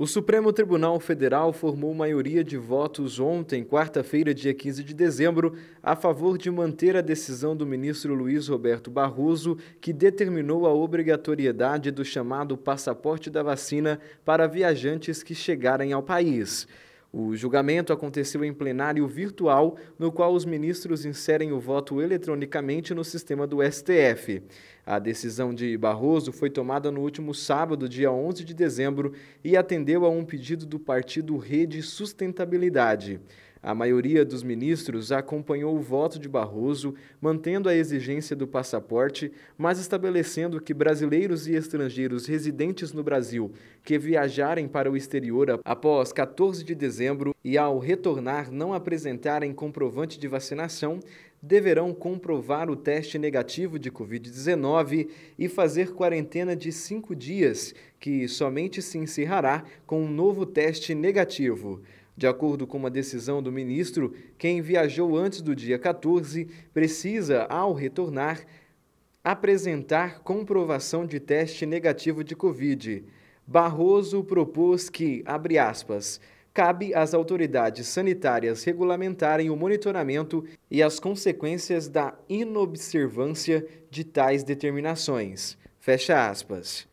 O Supremo Tribunal Federal formou maioria de votos ontem, quarta-feira, dia 15 de dezembro, a favor de manter a decisão do ministro Luiz Roberto Barroso, que determinou a obrigatoriedade do chamado passaporte da vacina para viajantes que chegarem ao país. O julgamento aconteceu em plenário virtual, no qual os ministros inserem o voto eletronicamente no sistema do STF. A decisão de Barroso foi tomada no último sábado, dia 11 de dezembro, e atendeu a um pedido do partido Rede Sustentabilidade. A maioria dos ministros acompanhou o voto de Barroso, mantendo a exigência do passaporte, mas estabelecendo que brasileiros e estrangeiros residentes no Brasil que viajarem para o exterior após 14 de dezembro e ao retornar não apresentarem comprovante de vacinação deverão comprovar o teste negativo de Covid-19 e fazer quarentena de cinco dias, que somente se encerrará com um novo teste negativo. De acordo com uma decisão do ministro, quem viajou antes do dia 14 precisa, ao retornar, apresentar comprovação de teste negativo de Covid. Barroso propôs que, abre aspas, cabe às autoridades sanitárias regulamentarem o monitoramento e as consequências da inobservância de tais determinações. Fecha aspas.